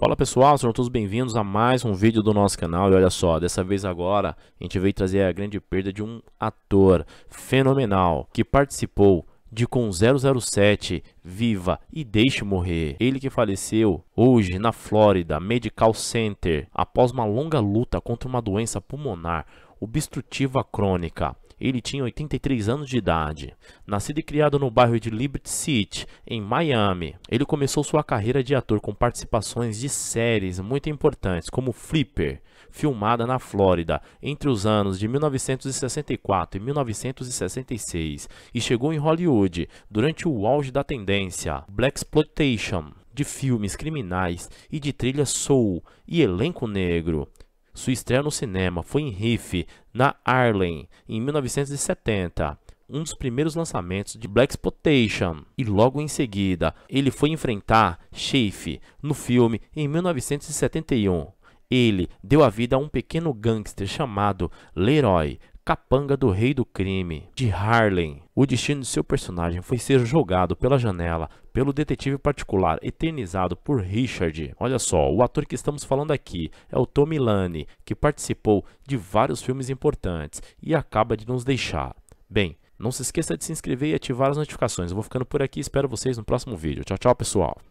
Fala pessoal, sejam todos bem-vindos a mais um vídeo do nosso canal e olha só, dessa vez agora a gente veio trazer a grande perda de um ator fenomenal que participou de Com 007, Viva e Deixe Morrer. Ele que faleceu hoje na Flórida Medical Center após uma longa luta contra uma doença pulmonar obstrutiva crônica. Ele tinha 83 anos de idade. Nascido e criado no bairro de Liberty City, em Miami, ele começou sua carreira de ator com participações de séries muito importantes, como Flipper, filmada na Flórida entre os anos de 1964 e 1966, e chegou em Hollywood durante o auge da tendência Black Exploitation, de filmes criminais e de trilha soul e elenco negro. Sua estreia no cinema foi em Riff, na Arlen, em 1970 um dos primeiros lançamentos de Black Exploitation e logo em seguida ele foi enfrentar Chafe no filme em 1971. Ele deu a vida a um pequeno gangster chamado Leroy, capanga do rei do crime, de Harlem. O destino de seu personagem foi ser jogado pela janela pelo detetive particular eternizado por Richard. Olha só, o ator que estamos falando aqui é o Tommy Lane, que participou de vários filmes importantes e acaba de nos deixar. Bem, não se esqueça de se inscrever e ativar as notificações. Eu vou ficando por aqui, espero vocês no próximo vídeo. Tchau, tchau, pessoal.